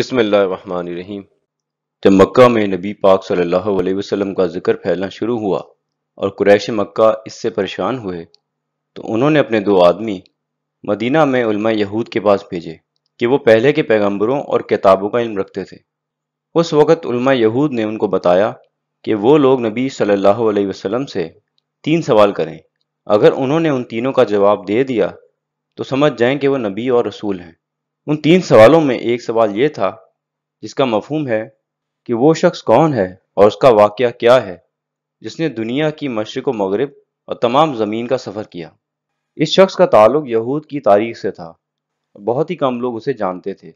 बिसमीम जब मक्का में नबी पाक सल्लल्लाहु अलैहि वसल्लम का जिक्र फैलना शुरू हुआ और कुरैश मक्का इससे परेशान हुए तो उन्होंने अपने दो आदमी मदीना में उलमा यहूद के पास भेजे कि वो पहले के पैगंबरों और किताबों का इल्म रखते थे उस वक़्त उलमा यहूद ने उनको बताया कि वो लोग नबी सल्लल्लाहु अलैहि वसल्लम से तीन सवाल करें अगर उन्होंने उन तीनों का जवाब दे दिया तो समझ जाएं कि वो नबी और रसूल हैं उन तीन सवालों में एक सवाल ये था जिसका मफहम है कि वो शख्स कौन है और उसका वाक्य क्या है जिसने दुनिया की मशरक मगरब और तमाम ज़मीन का सफ़र किया इस शख्स का ताल्लुक यहूद की तारीख से था बहुत ही कम लोग उसे जानते थे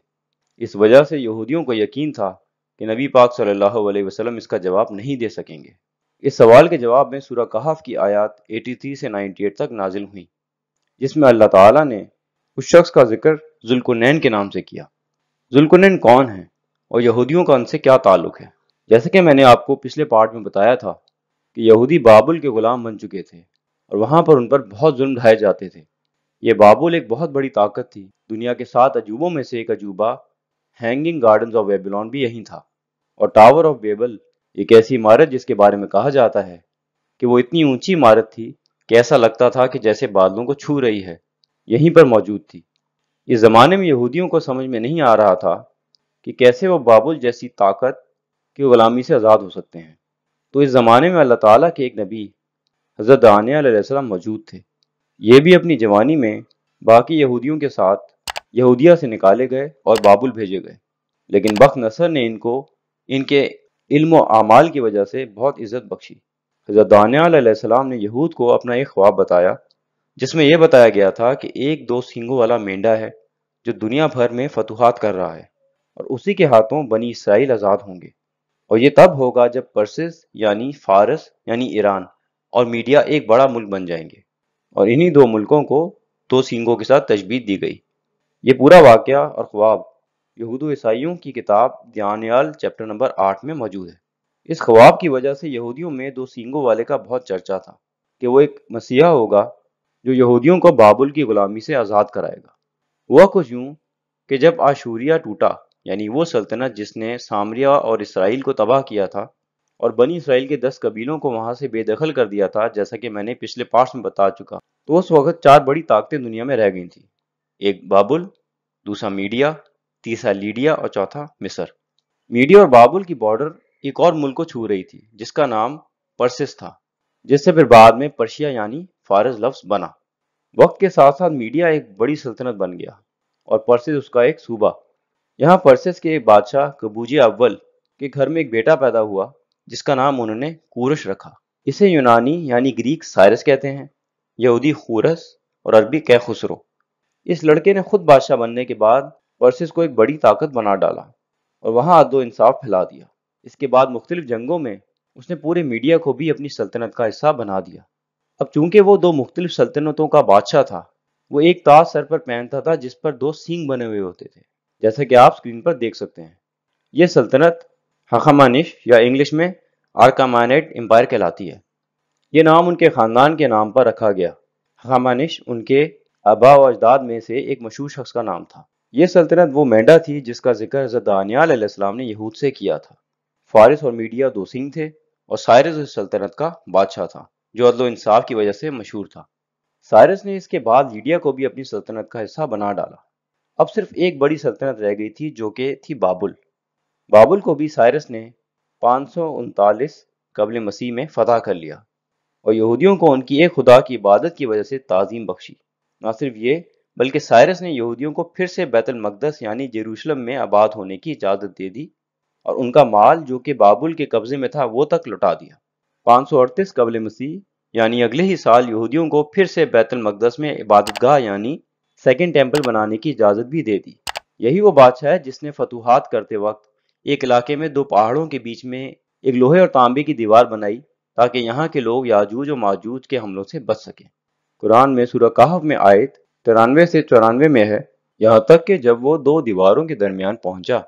इस वजह से यहूदियों को यकीन था कि नबी पाक सल्लल्लाहु अलैहि वसल्लम इसका जवाब नहीं दे सकेंगे इस सवाल के जवाब में सूरह कहाफ़ की आयत 83 से 98 तक नाजिल हुई जिसमें अल्लाह ताला ने उस शख्स का जिक्र जुल्कुनैन के नाम से किया जुल्कुनैन कौन है और यहूदियों का उनसे क्या ताल्लुक है जैसे कि मैंने आपको पिछले पार्ट में बताया था कि यहूदी बाबुल के ग़ुलाम बन चुके थे और वहाँ पर उन पर बहुत जुल्म ढाए जाते थे ये बाबुल एक बहुत बड़ी ताकत थी दुनिया के सात अजूबों में से एक अजूबा हैंगिंग गार्डन ऑफ बेबीलोन भी यहीं था और टावर ऑफ बेबल एक ऐसी इमारत जिसके बारे में कहा जाता है कि वो इतनी ऊंची इमारत थी कि ऐसा लगता था कि जैसे बादलों को छू रही है यहीं पर मौजूद थी इस ज़माने में यहूदियों को समझ में नहीं आ रहा था कि कैसे वो बाबुल जैसी ताकत की ग़ुलामी से आज़ाद हो सकते हैं तो इस ज़माने में अल्लाह ताला के एक नबी हज़रत दानियाम मौजूद थे ये भी अपनी जवानी में बाकी यहूदियों के साथ यहूदिया से निकाले गए और बाबुल भेजे गए लेकिन बख नसर ने इनको इनके इल्म आमाल की वजह से बहुत इज़्ज़त बख्शी हज़रत दानियाम ने यहूद को अपना एक ख्वाब बताया जिसमें यह बताया गया था कि एक दो सींगों वाला मेंढा है जो दुनिया भर में फतुहात कर रहा है और उसी के हाथों बनी इसराइल आज़ाद होंगे और ये तब होगा जब परसिस यानी फारस यानी ईरान और मीडिया एक बड़ा मुल्क बन जाएंगे और इन्हीं दो मुल्कों को दो सींगों के साथ तजबीज दी गई ये पूरा वाक़ और ख्वाब यहूद ईसाइयों की किताब दयानयाल चैप्टर नंबर आठ में मौजूद है इस ख्वाब की वजह से यहूदियों में दो सींगों वाले का बहुत चर्चा था कि वो एक मसीहा होगा जो यहूदियों को बाबुल की गुलामी से आज़ाद कराएगा वह कुछ यूं कि जब आशूरिया टूटा यानी वो सल्तनत जिसने सामरिया और इसराइल को तबाह किया था और बनी इसराइल के दस कबीलों को वहां से बेदखल कर दिया था जैसा कि मैंने पिछले पार्ट्स में बता चुका तो उस वक्त चार बड़ी ताकतें दुनिया में रह गई थी एक बाबुल दूसरा मीडिया तीसरा लीडिया और चौथा मिसर मीडिया और बाबुल की बॉर्डर एक और मुल्क को छू रही थी जिसका नाम परसिस था जिससे फिर बाद में पर्शिया यानी फारस लफ्ज़ बना वक्त के साथ साथ मीडिया एक बड़ी सल्तनत बन गया और पर्सेस उसका एक सूबा यहाँ परसेस के एक बादशाह कबूजी अव्वल के घर में एक बेटा पैदा हुआ जिसका नाम उन्होंने कूरश रखा इसे यूनानी यानी ग्रीक साइरस कहते हैं यहूदी खूरस और अरबी खुसरो इस लड़के ने खुद बादशाह बनने के बाद परसिस को एक बड़ी ताकत बना डाला और वहाँ आदो इंसाफ फैला दिया इसके बाद मुख्तलिफ जंगों में उसने पूरे मीडिया को भी अपनी सल्तनत का हिस्सा बना दिया अब चूंकि वो दो मुख्तलिफ सल्तनतों का बादशाह था वो एक ताज सर पर पहनता था जिस पर दो सींग बने हुए होते थे जैसा कि आप स्क्रीन पर देख सकते हैं यह सल्तनत हकामानिश या इंग्लिश में आर्कामानेट एम्पायर कहलाती है यह नाम उनके ख़ानदान के नाम पर रखा गया हकामानिश उनके आबा व अजदाद में से एक मशहूर शख्स का नाम था यह सल्तनत वो मेंढा थी जिसका जिक्र हज़रत ने यहूद से किया था फारिस और मीडिया दो सिंह थे और सायरस सल्तनत का बादशाह था जो अदलो इंसाफ की वजह से मशहूर था साइरस ने इसके बाद लीडिया को भी अपनी सल्तनत का हिस्सा बना डाला अब सिर्फ एक बड़ी सल्तनत रह गई थी जो कि थी बाबुल बाबुल को भी साइरस ने पाँच सौ उनतालीस कबल मसीह में फतह कर लिया और यहूदियों को उनकी एक खुदा की इबादत की वजह से ताज़ीम बख्शी ना सिर्फ ये बल्कि साइरस ने यहूदियों को फिर से बैतुल मकदस यानी जेरूशलम में आबाद होने की इजाज़त दे दी और उनका माल जो कि बाबुल के कब्ज़े में था वो तक लुटा दिया पाँच सौ अड़तीस कबल मसीह यानी अगले ही साल यहूदियों को फिर से बैतुल मकदस में इबादतगाह यानी सेकेंड टेम्पल बनाने की इजाज़त भी दे दी यही वो बादशाह है जिसने फतूहत करते वक्त एक इलाके में दो पहाड़ों के बीच में एक लोहे और तांबे की दीवार बनाई ताकि यहाँ के लोग याजूज और माजूज के हमलों से बच सकें कुरान में सूर्य कहफ में आयत तिरानवे से चौरानवे में है यहाँ तक कि जब वो दो दीवारों के दरमियान पहुंचा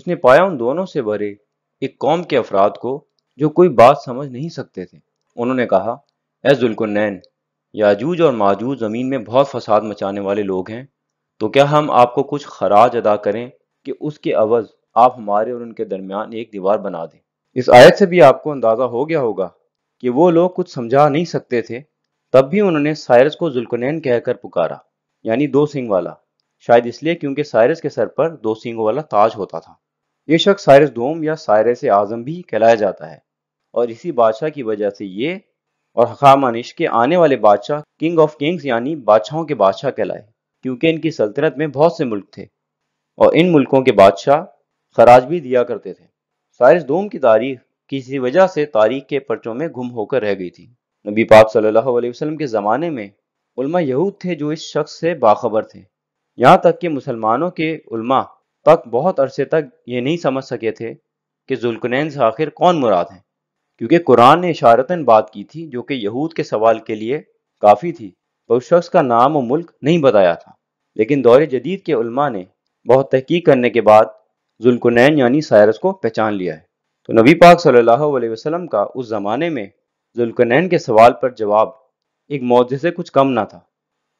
उसने पाया उन दोनों से भरे एक कौम के अफराद को जो कोई बात समझ नहीं सकते थे उन्होंने कहा एजुलकुन्नैन याजूज और माजूज ज़मीन में बहुत फसाद मचाने वाले लोग हैं तो क्या हम आपको कुछ खराज अदा करें कि उसके अवज़ आप हमारे और उनके दरमियान एक दीवार बना दें इस आयत से भी आपको अंदाज़ा हो गया होगा कि वो लोग कुछ समझा नहीं सकते थे तब भी उन्होंने सायरस को जुलकुनैन कहकर पुकारा यानी दो सिंग वाला शायद इसलिए क्योंकि सायरस के सर पर दो सिंग वाला ताज होता था ये शख्स सायरस दोम या सायरस आज़म भी कहलाया जाता है और इसी बादशाह की वजह से ये और हकामानिश के आने वाले बादशाह किंग ऑफ किंग्स यानी बादशाहों के बादशाह कहलाए क्योंकि इनकी सल्तनत में बहुत से मुल्क थे और इन मुल्कों के बादशाह खराज भी दिया करते थे साइरस दोम की तारीख किसी वजह से तारीख के पर्चों में गुम होकर रह गई थी नबी पाक सल्लल्लाहु अलैहि वसल्लम के ज़माने में उल्मा यहूद थे जो इस शख्स से बाखबर थे यहाँ तक कि मुसलमानों के उल्मा तक बहुत अरसे तक ये नहीं समझ सके थे कि जुल्कनैन से आखिर कौन मुराद हैं क्योंकि कुरान ने इशारतन बात की थी जो कि यहूद के सवाल के लिए काफ़ी थी पर उस शख्स का नाम और मुल्क नहीं बताया था लेकिन दौर जदीद के उल्मा ने बहुत तहकीक करने के बाद जुल्कुनैन यानी सायरस को पहचान लिया है तो नबी पाक सल्लल्लाहु अलैहि वसल्लम का उस ज़माने में जुल्कुनैन के सवाल पर जवाब एक मौजे से कुछ कम ना था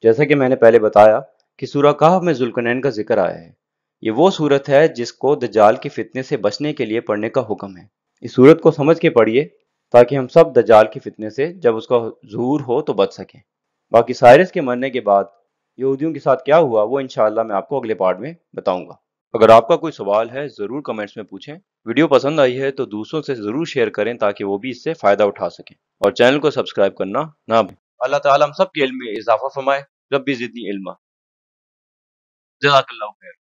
जैसा कि मैंने पहले बताया कि सूरा कहा में जुल्कुनैन का जिक्र आया है ये वो सूरत है जिसको दजाल के फितने से बचने के लिए पढ़ने का हुक्म है इस सूरत को समझ के पढ़िए ताकि हम सब दजाल की फितने से जब उसका जहूर हो तो बच सकें बाकी सायरस के मरने के बाद यहूदियों के साथ क्या हुआ वो इनशाला मैं आपको अगले पार्ट में बताऊंगा अगर आपका कोई सवाल है ज़रूर कमेंट्स में पूछें वीडियो पसंद आई है तो दूसरों से ज़रूर शेयर करें ताकि वो भी इससे फ़ायदा उठा सकें और चैनल को सब्सक्राइब करना ना भूलें अल्लाह ताला हम सब के इल्म में इजाफा फरमाए जब भी ज़िदनी इल्मा खैर